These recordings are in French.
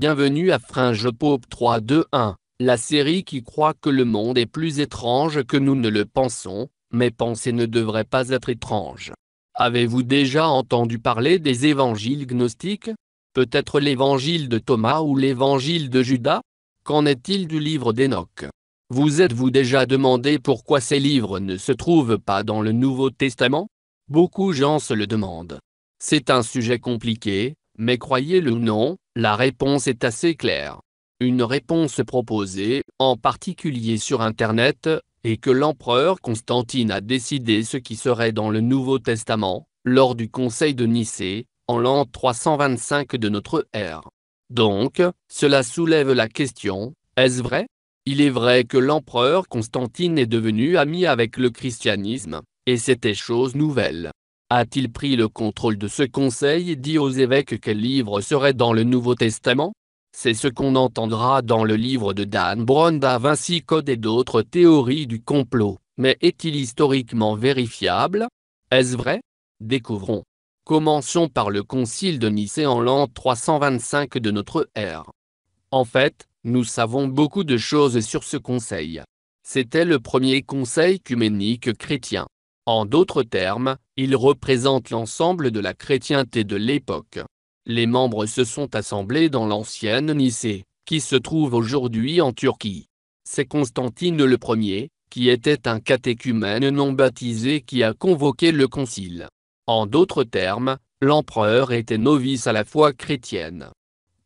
Bienvenue à Fringe Pop 321, la série qui croit que le monde est plus étrange que nous ne le pensons, mais penser ne devrait pas être étrange. Avez-vous déjà entendu parler des évangiles gnostiques Peut-être l'évangile de Thomas ou l'évangile de Judas Qu'en est-il du livre d'Enoch Vous êtes-vous déjà demandé pourquoi ces livres ne se trouvent pas dans le Nouveau Testament Beaucoup gens se le demandent. C'est un sujet compliqué, mais croyez-le ou non, la réponse est assez claire. Une réponse proposée, en particulier sur Internet, est que l'empereur Constantine a décidé ce qui serait dans le Nouveau Testament, lors du Conseil de Nicée, en l'an 325 de notre ère. Donc, cela soulève la question, est-ce vrai Il est vrai que l'empereur Constantine est devenu ami avec le christianisme, et c'était chose nouvelle a-t-il pris le contrôle de ce conseil et dit aux évêques quel livre serait dans le Nouveau Testament C'est ce qu'on entendra dans le livre de Dan Brown Da Vinci Code et d'autres théories du complot. Mais est-il historiquement vérifiable Est-ce vrai Découvrons. Commençons par le concile de Nicée en l'an 325 de notre ère. En fait, nous savons beaucoup de choses sur ce conseil. C'était le premier conseil cuménique chrétien. En d'autres termes, il représente l'ensemble de la chrétienté de l'époque. Les membres se sont assemblés dans l'ancienne Nicée, qui se trouve aujourd'hui en Turquie. C'est Constantine le Ier, qui était un catéchumène non baptisé qui a convoqué le concile. En d'autres termes, l'empereur était novice à la foi chrétienne.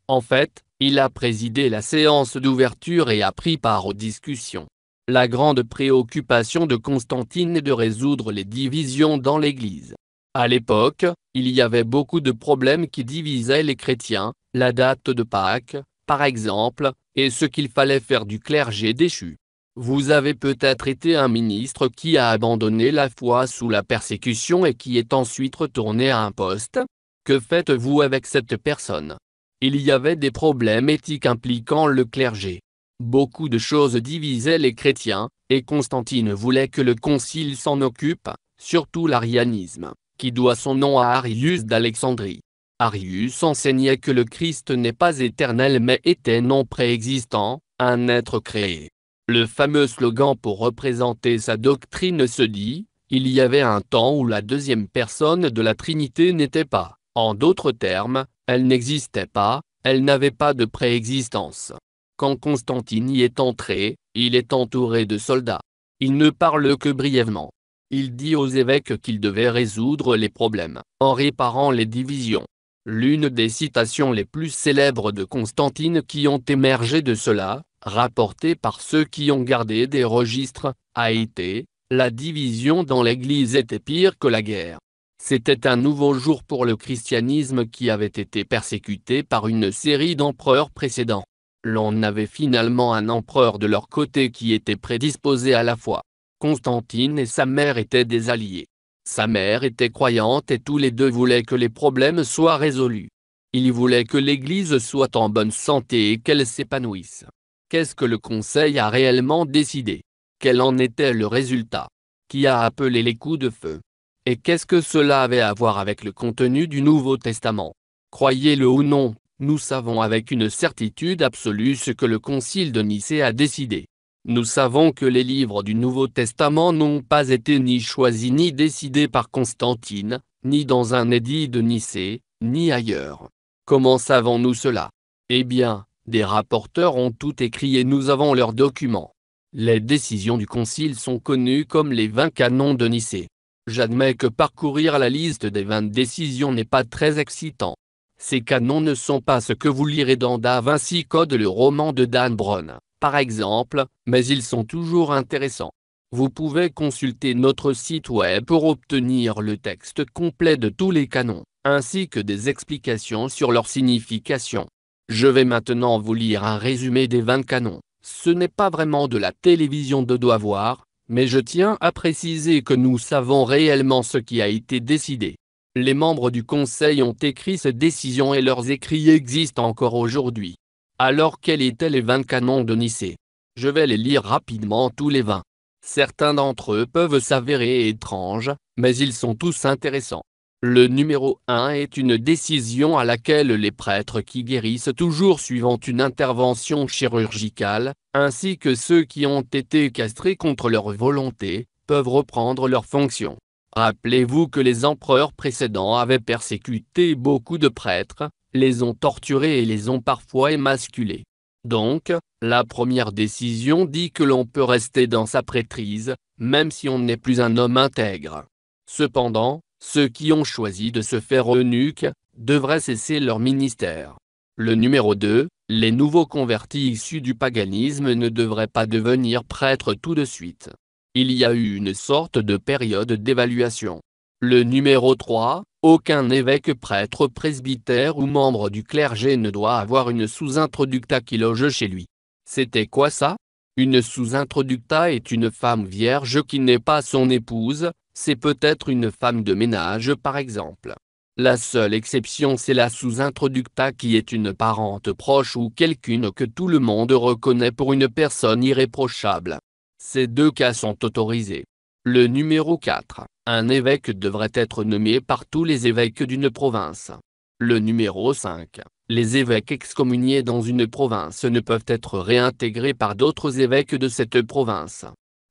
En fait, il a présidé la séance d'ouverture et a pris part aux discussions la grande préoccupation de Constantine est de résoudre les divisions dans l'Église. À l'époque, il y avait beaucoup de problèmes qui divisaient les chrétiens, la date de Pâques, par exemple, et ce qu'il fallait faire du clergé déchu. Vous avez peut-être été un ministre qui a abandonné la foi sous la persécution et qui est ensuite retourné à un poste. Que faites-vous avec cette personne Il y avait des problèmes éthiques impliquant le clergé. Beaucoup de choses divisaient les chrétiens, et Constantine voulait que le concile s'en occupe, surtout l'arianisme, qui doit son nom à Arius d'Alexandrie. Arius enseignait que le Christ n'est pas éternel mais était non préexistant, un être créé. Le fameux slogan pour représenter sa doctrine se dit, il y avait un temps où la deuxième personne de la Trinité n'était pas, en d'autres termes, elle n'existait pas, elle n'avait pas de préexistence. Quand Constantine y est entré, il est entouré de soldats. Il ne parle que brièvement. Il dit aux évêques qu'il devait résoudre les problèmes en réparant les divisions. L'une des citations les plus célèbres de Constantine qui ont émergé de cela, rapportée par ceux qui ont gardé des registres, a été La division dans l'Église était pire que la guerre. C'était un nouveau jour pour le christianisme qui avait été persécuté par une série d'empereurs précédents l'on avait finalement un empereur de leur côté qui était prédisposé à la foi. Constantine et sa mère étaient des alliés. Sa mère était croyante et tous les deux voulaient que les problèmes soient résolus. Ils voulaient que l'Église soit en bonne santé et qu'elle s'épanouisse. Qu'est-ce que le Conseil a réellement décidé Quel en était le résultat Qui a appelé les coups de feu Et qu'est-ce que cela avait à voir avec le contenu du Nouveau Testament Croyez-le ou non, nous savons avec une certitude absolue ce que le Concile de Nicée a décidé. Nous savons que les livres du Nouveau Testament n'ont pas été ni choisis ni décidés par Constantine, ni dans un édit de Nicée, ni ailleurs. Comment savons-nous cela Eh bien, des rapporteurs ont tout écrit et nous avons leurs documents. Les décisions du Concile sont connues comme les 20 canons de Nicée. J'admets que parcourir la liste des 20 décisions n'est pas très excitant. Ces canons ne sont pas ce que vous lirez dans Da Code le roman de Dan Brown, par exemple, mais ils sont toujours intéressants. Vous pouvez consulter notre site web pour obtenir le texte complet de tous les canons, ainsi que des explications sur leur signification. Je vais maintenant vous lire un résumé des 20 canons. Ce n'est pas vraiment de la télévision de voir, mais je tiens à préciser que nous savons réellement ce qui a été décidé. Les membres du Conseil ont écrit ces décisions et leurs écrits existent encore aujourd'hui. Alors quels étaient les 20 canons de Nicée Je vais les lire rapidement tous les 20. Certains d'entre eux peuvent s'avérer étranges, mais ils sont tous intéressants. Le numéro 1 est une décision à laquelle les prêtres qui guérissent toujours suivant une intervention chirurgicale, ainsi que ceux qui ont été castrés contre leur volonté, peuvent reprendre leurs fonctions. Rappelez-vous que les empereurs précédents avaient persécuté beaucoup de prêtres, les ont torturés et les ont parfois émasculés. Donc, la première décision dit que l'on peut rester dans sa prêtrise, même si on n'est plus un homme intègre. Cependant, ceux qui ont choisi de se faire eunuques, devraient cesser leur ministère. Le numéro 2, les nouveaux convertis issus du paganisme ne devraient pas devenir prêtres tout de suite il y a eu une sorte de période d'évaluation. Le numéro 3, aucun évêque prêtre presbytère ou membre du clergé ne doit avoir une sous-introducta qui loge chez lui. C'était quoi ça Une sous-introducta est une femme vierge qui n'est pas son épouse, c'est peut-être une femme de ménage par exemple. La seule exception c'est la sous-introducta qui est une parente proche ou quelqu'une que tout le monde reconnaît pour une personne irréprochable. Ces deux cas sont autorisés. Le numéro 4. Un évêque devrait être nommé par tous les évêques d'une province. Le numéro 5. Les évêques excommuniés dans une province ne peuvent être réintégrés par d'autres évêques de cette province.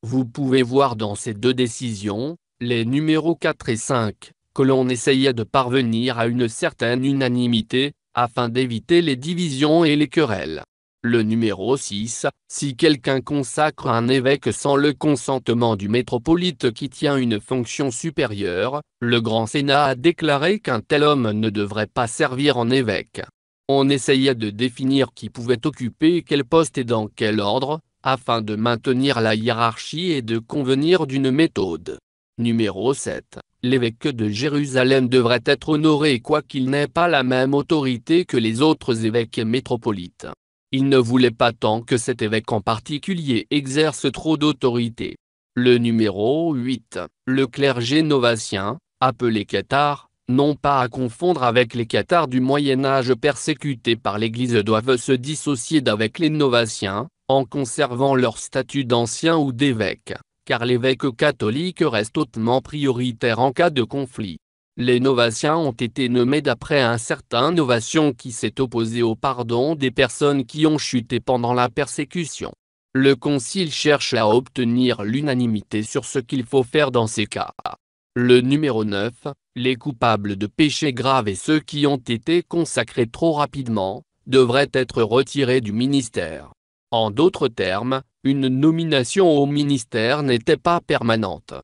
Vous pouvez voir dans ces deux décisions, les numéros 4 et 5, que l'on essayait de parvenir à une certaine unanimité, afin d'éviter les divisions et les querelles. Le numéro 6, si quelqu'un consacre un évêque sans le consentement du métropolite qui tient une fonction supérieure, le Grand Sénat a déclaré qu'un tel homme ne devrait pas servir en évêque. On essayait de définir qui pouvait occuper quel poste et dans quel ordre, afin de maintenir la hiérarchie et de convenir d'une méthode. Numéro 7. L'évêque de Jérusalem devrait être honoré quoiqu'il n'ait pas la même autorité que les autres évêques métropolites. Il ne voulait pas tant que cet évêque en particulier exerce trop d'autorité. Le numéro 8. Le clergé novatien, appelé cathare, non pas à confondre avec les cathares du Moyen Âge persécutés par l'Église doivent se dissocier d'avec les novatiens, en conservant leur statut d'ancien ou d'évêque, car l'évêque catholique reste hautement prioritaire en cas de conflit. Les novatiens ont été nommés d'après un certain novation qui s'est opposé au pardon des personnes qui ont chuté pendant la persécution. Le Concile cherche à obtenir l'unanimité sur ce qu'il faut faire dans ces cas. Le numéro 9, les coupables de péchés graves et ceux qui ont été consacrés trop rapidement, devraient être retirés du ministère. En d'autres termes, une nomination au ministère n'était pas permanente.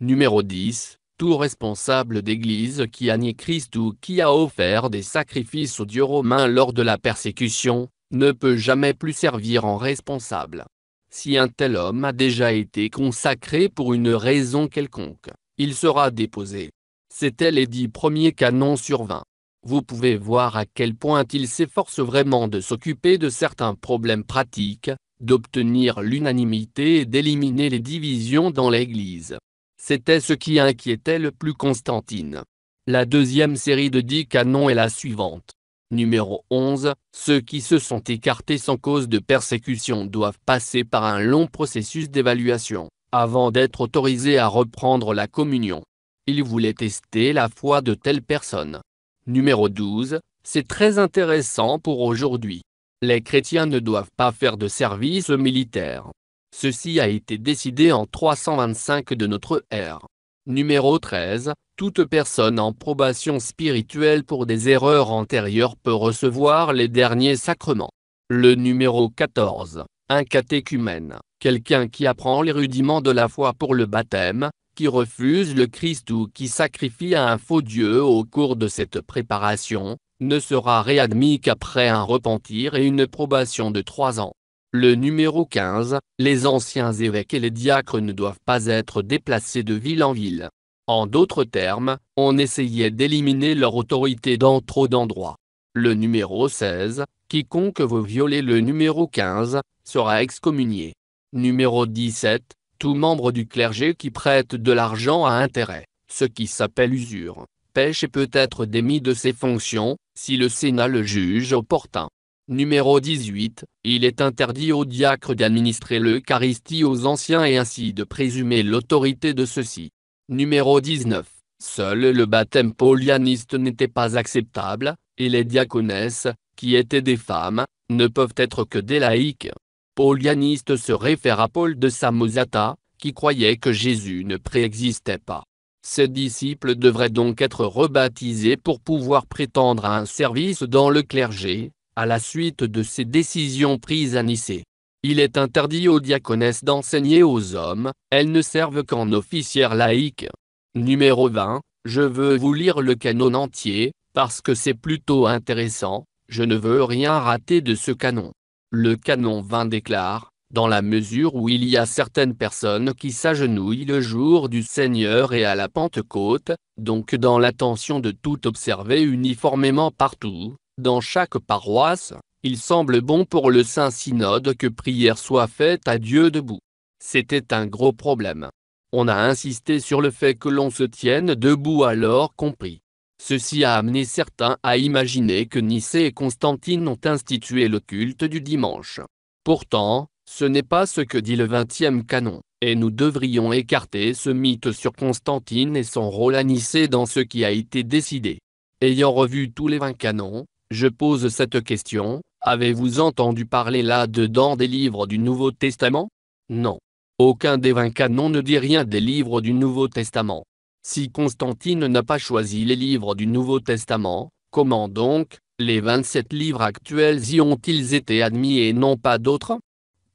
Numéro 10, tout responsable d'église qui a nié Christ ou qui a offert des sacrifices aux dieux romains lors de la persécution, ne peut jamais plus servir en responsable. Si un tel homme a déjà été consacré pour une raison quelconque, il sera déposé. C'était les dix premiers canons sur vingt. Vous pouvez voir à quel point il s'efforce vraiment de s'occuper de certains problèmes pratiques, d'obtenir l'unanimité et d'éliminer les divisions dans l'Église. C'était ce qui inquiétait le plus Constantine. La deuxième série de dix canons est la suivante. Numéro 11. Ceux qui se sont écartés sans cause de persécution doivent passer par un long processus d'évaluation, avant d'être autorisés à reprendre la communion. Ils voulaient tester la foi de telle personne. Numéro 12. C'est très intéressant pour aujourd'hui. Les chrétiens ne doivent pas faire de service militaire. Ceci a été décidé en 325 de notre ère. Numéro 13. Toute personne en probation spirituelle pour des erreurs antérieures peut recevoir les derniers sacrements. Le numéro 14. Un catéchumène, quelqu'un qui apprend les rudiments de la foi pour le baptême, qui refuse le Christ ou qui sacrifie à un faux Dieu au cours de cette préparation, ne sera réadmis qu'après un repentir et une probation de trois ans. Le numéro 15, les anciens évêques et les diacres ne doivent pas être déplacés de ville en ville. En d'autres termes, on essayait d'éliminer leur autorité dans trop d'endroits. Le numéro 16, quiconque veut violer le numéro 15, sera excommunié. Numéro 17, tout membre du clergé qui prête de l'argent à intérêt, ce qui s'appelle usure, pêche et peut être démis de ses fonctions, si le Sénat le juge opportun. Numéro 18, il est interdit au diacre d'administrer l'Eucharistie aux anciens et ainsi de présumer l'autorité de ceux-ci. Numéro 19, seul le baptême paulianiste n'était pas acceptable, et les diaconesses, qui étaient des femmes, ne peuvent être que des laïques. Paulianiste se réfère à Paul de Samosata, qui croyait que Jésus ne préexistait pas. Ses disciples devraient donc être rebaptisés pour pouvoir prétendre à un service dans le clergé, à la suite de ces décisions prises à Nicée. Il est interdit aux diaconesses d'enseigner aux hommes, elles ne servent qu'en officières laïques. Numéro 20, je veux vous lire le canon entier, parce que c'est plutôt intéressant, je ne veux rien rater de ce canon. Le canon 20 déclare, dans la mesure où il y a certaines personnes qui s'agenouillent le jour du Seigneur et à la Pentecôte, donc dans l'attention de tout observer uniformément partout, dans chaque paroisse, il semble bon pour le Saint-Synode que prière soit faite à Dieu debout. C'était un gros problème. On a insisté sur le fait que l'on se tienne debout alors compris. Ceci a amené certains à imaginer que Nicée et Constantine ont institué le culte du dimanche. Pourtant, ce n'est pas ce que dit le 20e canon, et nous devrions écarter ce mythe sur Constantine et son rôle à Nicée dans ce qui a été décidé. Ayant revu tous les 20 canons, je pose cette question, avez-vous entendu parler là-dedans des livres du Nouveau Testament Non. Aucun des vingt canons ne dit rien des livres du Nouveau Testament. Si Constantine n'a pas choisi les livres du Nouveau Testament, comment donc, les 27 livres actuels y ont-ils été admis et non pas d'autres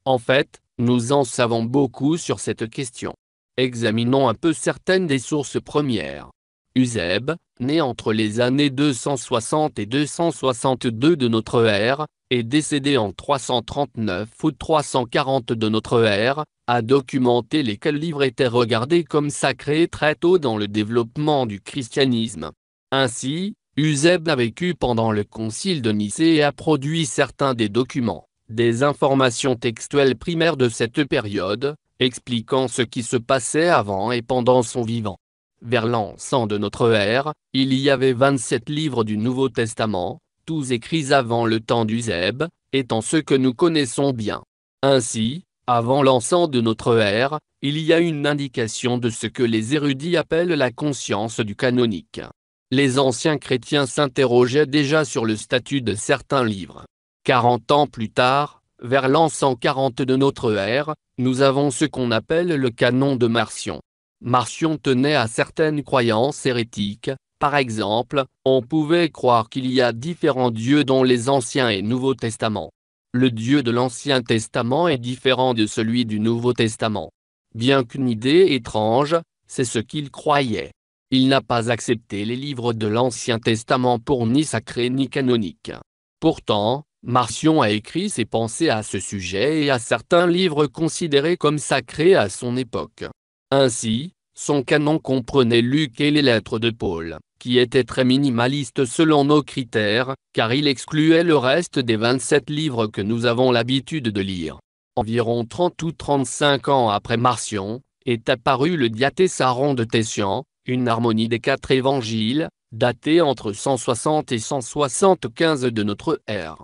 En fait, nous en savons beaucoup sur cette question. Examinons un peu certaines des sources premières. Uzeb, né entre les années 260 et 262 de notre ère, et décédé en 339 ou 340 de notre ère, a documenté lesquels livres étaient regardés comme sacrés très tôt dans le développement du christianisme. Ainsi, Uzeb a vécu pendant le concile de Nicée et a produit certains des documents, des informations textuelles primaires de cette période, expliquant ce qui se passait avant et pendant son vivant vers l'an de notre ère, il y avait 27 livres du Nouveau Testament, tous écrits avant le temps du Zèbe, étant ceux que nous connaissons bien. Ainsi, avant l'an de notre ère, il y a une indication de ce que les érudits appellent la conscience du canonique. Les anciens chrétiens s'interrogeaient déjà sur le statut de certains livres. 40 ans plus tard, vers l'an 140 de notre ère, nous avons ce qu'on appelle le canon de Marcion. Marcion tenait à certaines croyances hérétiques, par exemple, on pouvait croire qu'il y a différents dieux dans les Anciens et Nouveaux Testaments. Le Dieu de l'Ancien Testament est différent de celui du Nouveau Testament. Bien qu'une idée étrange, c'est ce qu'il croyait. Il n'a pas accepté les livres de l'Ancien Testament pour ni sacrés ni canoniques. Pourtant, Marcion a écrit ses pensées à ce sujet et à certains livres considérés comme sacrés à son époque. Ainsi, son canon comprenait Luc et les lettres de Paul, qui étaient très minimalistes selon nos critères, car il excluait le reste des 27 livres que nous avons l'habitude de lire. Environ 30 ou 35 ans après Marcion, est apparu le diatessaron de Tessian, une harmonie des quatre évangiles, datée entre 160 et 175 de notre ère.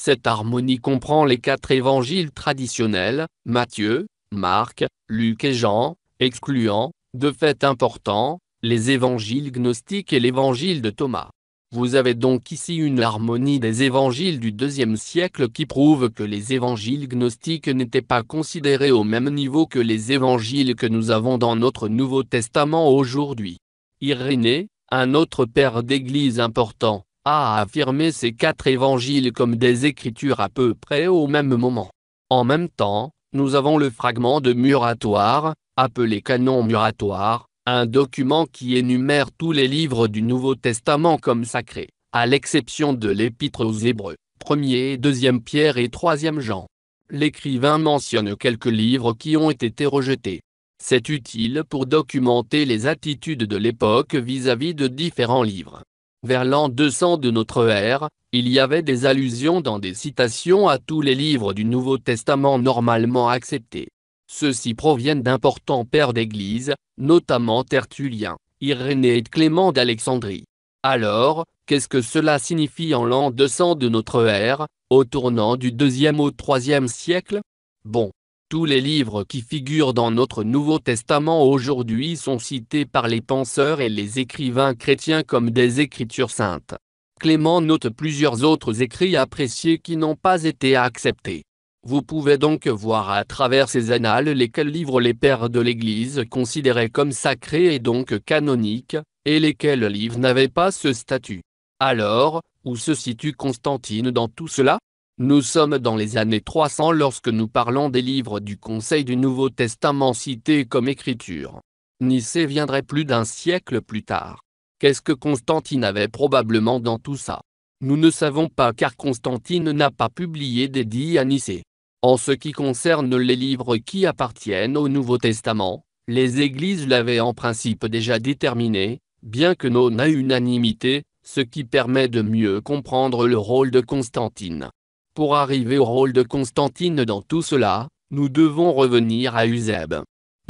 Cette harmonie comprend les quatre évangiles traditionnels, Matthieu, Marc, Luc et Jean, excluant, de fait important, les évangiles gnostiques et l'évangile de Thomas. Vous avez donc ici une harmonie des évangiles du deuxième siècle qui prouve que les évangiles gnostiques n'étaient pas considérés au même niveau que les évangiles que nous avons dans notre Nouveau Testament aujourd'hui. Irénée, un autre père d'église important, a affirmé ces quatre évangiles comme des écritures à peu près au même moment. En même temps, nous avons le fragment de muratoire, appelé canon muratoire, un document qui énumère tous les livres du Nouveau Testament comme sacrés, à l'exception de l'épître aux Hébreux, 1er et 2e Pierre et 3e Jean. L'écrivain mentionne quelques livres qui ont été rejetés. C'est utile pour documenter les attitudes de l'époque vis-à-vis de différents livres vers l'an 200 de notre ère, il y avait des allusions dans des citations à tous les livres du Nouveau Testament normalement acceptés. Ceux-ci proviennent d'importants pères d'Église, notamment Tertullien, Irénée et Clément d'Alexandrie. Alors, qu'est-ce que cela signifie en l'an 200 de notre ère, au tournant du 2e au 3e siècle Bon, tous les livres qui figurent dans notre Nouveau Testament aujourd'hui sont cités par les penseurs et les écrivains chrétiens comme des écritures saintes. Clément note plusieurs autres écrits appréciés qui n'ont pas été acceptés. Vous pouvez donc voir à travers ces annales lesquels livres les pères de l'Église considéraient comme sacrés et donc canoniques, et lesquels livres n'avaient pas ce statut. Alors, où se situe Constantine dans tout cela nous sommes dans les années 300 lorsque nous parlons des livres du Conseil du Nouveau Testament cités comme écriture. Nicée viendrait plus d'un siècle plus tard. Qu'est-ce que Constantine avait probablement dans tout ça Nous ne savons pas car Constantine n'a pas publié d'édit à Nicée. En ce qui concerne les livres qui appartiennent au Nouveau Testament, les églises l'avaient en principe déjà déterminé, bien que non à unanimité, ce qui permet de mieux comprendre le rôle de Constantine. Pour arriver au rôle de Constantine dans tout cela, nous devons revenir à Uzeb.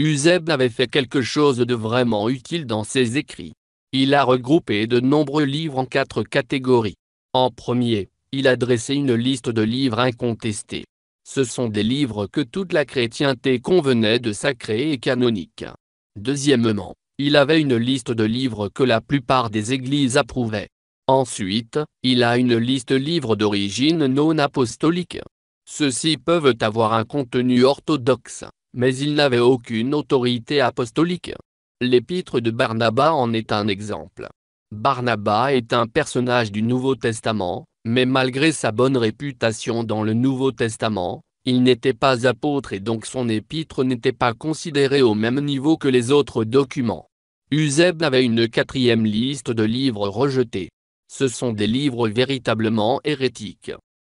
Eusèbe avait fait quelque chose de vraiment utile dans ses écrits. Il a regroupé de nombreux livres en quatre catégories. En premier, il a dressé une liste de livres incontestés. Ce sont des livres que toute la chrétienté convenait de sacrés et canoniques. Deuxièmement, il avait une liste de livres que la plupart des églises approuvaient. Ensuite, il a une liste livres d'origine non apostolique. Ceux-ci peuvent avoir un contenu orthodoxe, mais ils n'avaient aucune autorité apostolique. L'épître de Barnabas en est un exemple. Barnabas est un personnage du Nouveau Testament, mais malgré sa bonne réputation dans le Nouveau Testament, il n'était pas apôtre et donc son épître n'était pas considéré au même niveau que les autres documents. Uzeb avait une quatrième liste de livres rejetés. Ce sont des livres véritablement hérétiques.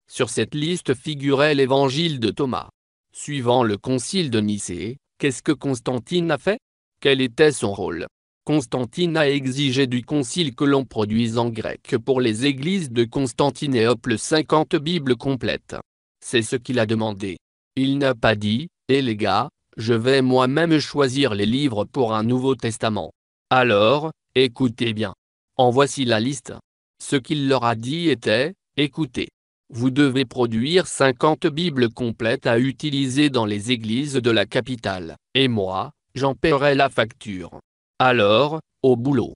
Sur cette liste figurait l'évangile de Thomas. Suivant le concile de Nicée, qu'est-ce que Constantine a fait Quel était son rôle Constantine a exigé du concile que l'on produise en grec pour les églises de Constantinople 50 Bibles complètes. C'est ce qu'il a demandé. Il n'a pas dit, et eh les gars, je vais moi-même choisir les livres pour un Nouveau Testament. Alors, écoutez bien. En voici la liste. Ce qu'il leur a dit était, écoutez, vous devez produire 50 Bibles complètes à utiliser dans les églises de la capitale, et moi, j'en paierai la facture. Alors, au boulot.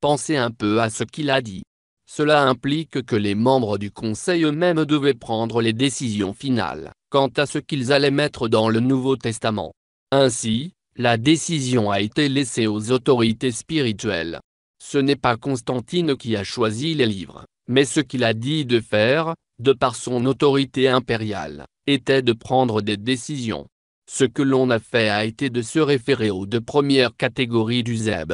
Pensez un peu à ce qu'il a dit. Cela implique que les membres du Conseil eux-mêmes devaient prendre les décisions finales quant à ce qu'ils allaient mettre dans le Nouveau Testament. Ainsi, la décision a été laissée aux autorités spirituelles ce n'est pas Constantine qui a choisi les livres, mais ce qu'il a dit de faire, de par son autorité impériale, était de prendre des décisions. Ce que l'on a fait a été de se référer aux deux premières catégories du Zeb.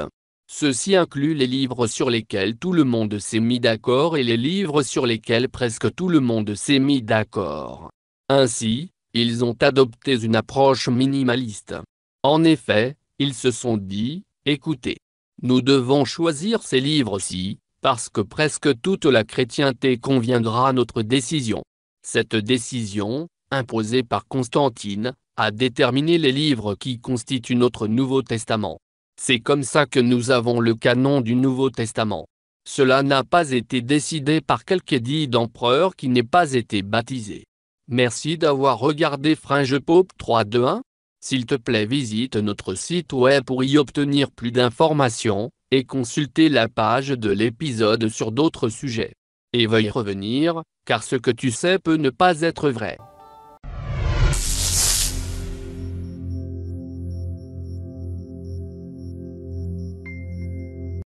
Ceci inclut les livres sur lesquels tout le monde s'est mis d'accord et les livres sur lesquels presque tout le monde s'est mis d'accord. Ainsi, ils ont adopté une approche minimaliste. En effet, ils se sont dit, écoutez, nous devons choisir ces livres-ci, parce que presque toute la chrétienté conviendra à notre décision. Cette décision, imposée par Constantine, a déterminé les livres qui constituent notre Nouveau Testament. C'est comme ça que nous avons le canon du Nouveau Testament. Cela n'a pas été décidé par quelque édit d'empereur qui n'ait pas été baptisé. Merci d'avoir regardé Fringe Pope 321. S'il te plaît visite notre site web pour y obtenir plus d'informations, et consulter la page de l'épisode sur d'autres sujets. Et veuille revenir, car ce que tu sais peut ne pas être vrai.